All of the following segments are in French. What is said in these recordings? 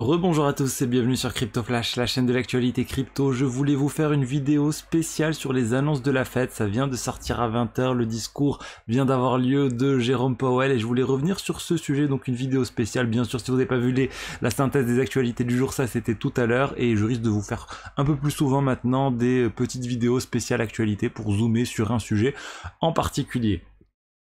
Rebonjour à tous et bienvenue sur Crypto Flash, la chaîne de l'actualité crypto. Je voulais vous faire une vidéo spéciale sur les annonces de la fête. Ça vient de sortir à 20h, le discours vient d'avoir lieu de Jérôme Powell et je voulais revenir sur ce sujet, donc une vidéo spéciale. Bien sûr, si vous n'avez pas vu les, la synthèse des actualités du jour, ça c'était tout à l'heure et je risque de vous faire un peu plus souvent maintenant des petites vidéos spéciales actualités pour zoomer sur un sujet en particulier.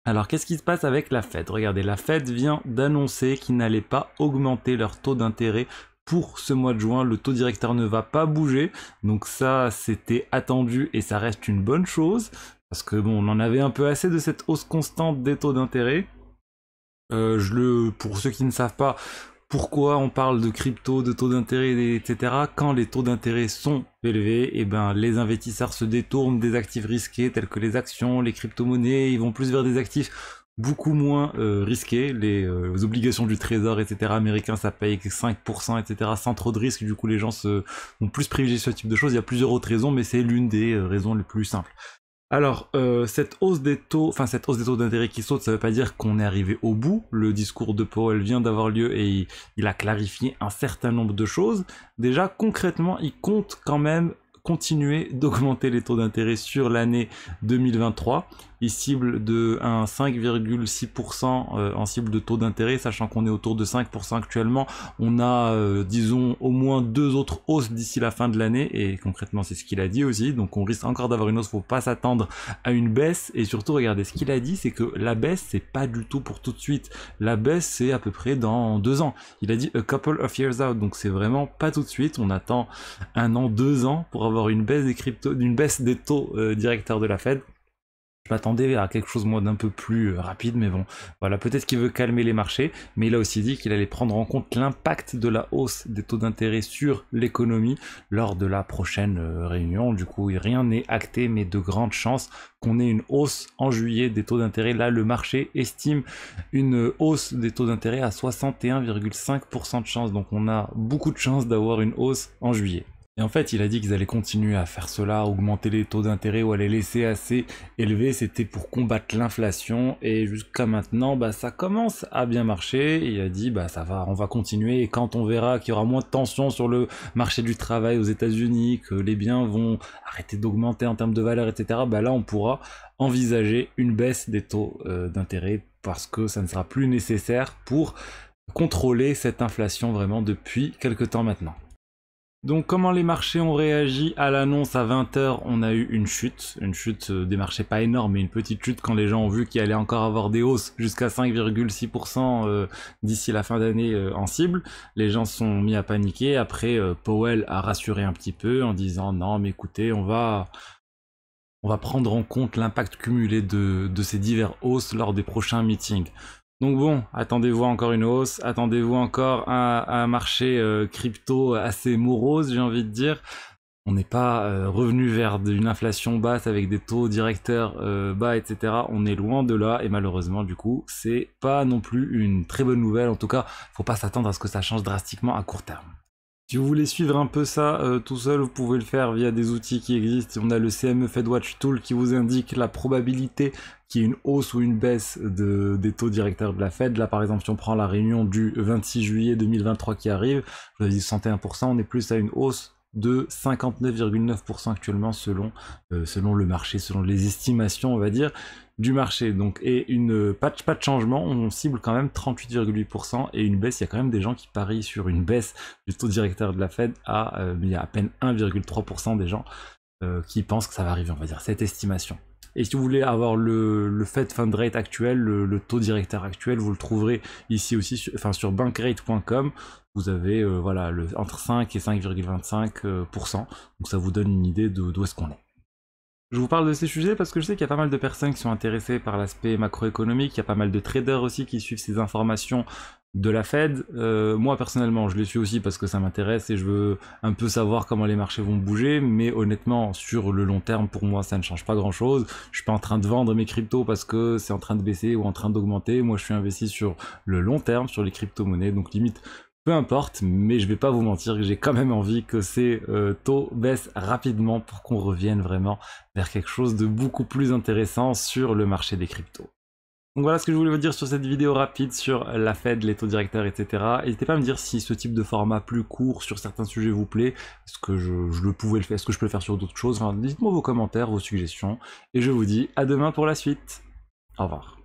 Alors qu'est-ce qui se passe avec la Fed Regardez, la Fed vient d'annoncer qu'ils n'allaient pas augmenter leur taux d'intérêt pour ce mois de juin, le taux directeur ne va pas bouger. Donc ça, c'était attendu et ça reste une bonne chose. Parce que bon, on en avait un peu assez de cette hausse constante des taux d'intérêt. Euh, je le, pour ceux qui ne savent pas, pourquoi on parle de crypto, de taux d'intérêt, etc. Quand les taux d'intérêt sont élevés, et eh ben, les investisseurs se détournent des actifs risqués tels que les actions, les crypto-monnaies, ils vont plus vers des actifs beaucoup moins euh, risqués, euh, les, obligations du trésor, etc. américain, ça paye 5%, etc. sans trop de risques, du coup les gens se, vont plus privilégié ce type de choses, il y a plusieurs autres raisons, mais c'est l'une des euh, raisons les plus simples. Alors, euh, cette hausse des taux, cette hausse des taux d'intérêt qui saute, ça ne veut pas dire qu'on est arrivé au bout. Le discours de Powell vient d'avoir lieu et il, a clarifié un certain nombre de choses. Déjà, concrètement, il compte quand même continuer d'augmenter les taux d'intérêt sur l'année 2023 il cible de 5,6% euh, en cible de taux d'intérêt, sachant qu'on est autour de 5% actuellement. On a, euh, disons, au moins deux autres hausses d'ici la fin de l'année, et concrètement c'est ce qu'il a dit aussi, donc on risque encore d'avoir une hausse, faut pas s'attendre à une baisse, et surtout regardez ce qu'il a dit, c'est que la baisse c'est pas du tout pour tout de suite, la baisse c'est à peu près dans deux ans. Il a dit a couple of years out, donc c'est vraiment pas tout de suite, on attend un an, deux ans pour avoir une baisse des crypto, une baisse des taux euh, directeurs de la Fed. Je m'attendais à quelque chose d'un peu plus euh, rapide, mais bon, voilà, peut-être qu'il veut calmer les marchés, mais il a aussi dit qu'il allait prendre en compte l'impact de la hausse des taux d'intérêt sur l'économie lors de la prochaine euh, réunion. Du coup, rien n'est acté, mais de grandes chances qu'on ait une hausse en juillet des taux d'intérêt. Là, le marché estime une euh, hausse des taux d'intérêt à 61,5% de chance. Donc on a beaucoup de chances d'avoir une hausse en juillet. Et en fait, il a dit qu'ils allaient continuer à faire cela, augmenter les taux d'intérêt ou à les laisser assez élevés. C'était pour combattre l'inflation. Et jusqu'à maintenant, bah, ça commence à bien marcher. il a dit, bah, ça va, on va continuer. Et quand on verra qu'il y aura moins de tension sur le marché du travail aux États-Unis, que les biens vont arrêter d'augmenter en termes de valeur, etc., bah, là, on pourra envisager une baisse des taux euh, d'intérêt parce que ça ne sera plus nécessaire pour contrôler cette inflation vraiment depuis quelque temps maintenant. Donc comment les marchés ont réagi à l'annonce à 20h On a eu une chute, une chute euh, des marchés pas énorme, mais une petite chute quand les gens ont vu qu'il allait encore avoir des hausses jusqu'à 5,6% euh, d'ici la fin d'année euh, en cible. Les gens sont mis à paniquer. Après, Powell a rassuré un petit peu en disant non mais écoutez, on va on va prendre en compte l'impact cumulé de, de ces divers hausses lors des prochains meetings. Donc bon, attendez-vous encore une hausse, attendez-vous encore un, un marché euh, crypto assez morose, j'ai envie de dire. On n'est pas euh, revenu vers une inflation basse avec des taux directeurs euh, bas, etc. On est loin de là et malheureusement du coup, c'est pas non plus une très bonne nouvelle. En tout cas, faut pas s'attendre à ce que ça change drastiquement à court terme. Si vous voulez suivre un peu ça euh, tout seul, vous pouvez le faire via des outils qui existent. On a le CME FedWatch Tool qui vous indique la probabilité qu'il y ait une hausse ou une baisse de, des taux directeurs de la Fed. Là, par exemple, si on prend la réunion du 26 juillet 2023 qui arrive, vous avez dit 61%, on est plus à une hausse de 59,9% actuellement selon, euh, selon le marché, selon les estimations, on va dire, du marché. Donc, et une euh, pas de, pas de changement, on cible quand même 38,8% et une baisse. Il y a quand même des gens qui parient sur une baisse du taux directeur de la Fed à euh, il y a à peine 1,3% des gens euh, qui pensent que ça va arriver, on va dire, cette estimation. Et si vous voulez avoir le, le Fed Fund Rate actuel, le, taux directeur actuel, vous le trouverez ici aussi, enfin sur bankrate.com. Vous avez euh, voilà le, entre 5 et 5,25%. Euh, donc ça vous donne une idée de d'où est-ce qu'on est. Je vous parle de ces sujets parce que je sais qu'il y a pas mal de personnes qui sont intéressées par l'aspect macroéconomique, il y a pas mal de traders aussi qui suivent ces informations de la Fed. Euh, moi personnellement, je les suis aussi parce que ça m'intéresse et je veux un peu savoir comment les marchés vont bouger. Mais honnêtement, sur le long terme, pour moi, ça ne change pas grand-chose. Je suis pas en train de vendre mes cryptos parce que c'est en train de baisser ou en train d'augmenter. Moi, je suis investi sur le long terme, sur les crypto-monnaies. Donc limite, peu importe, mais je vais pas vous mentir j'ai quand même envie que ces euh, taux baissent rapidement pour qu'on revienne vraiment vers quelque chose de beaucoup plus intéressant sur le marché des cryptos. Donc voilà ce que je voulais vous dire sur cette vidéo rapide sur la Fed, les taux directeurs, etc. N'hésitez pas à me dire si ce type de format plus court sur certains sujets vous plaît, est-ce que je, le pouvais le faire, est-ce que je peux le faire sur d'autres choses. Dites-moi vos commentaires, vos suggestions, et je vous dis à demain pour la suite. Au revoir.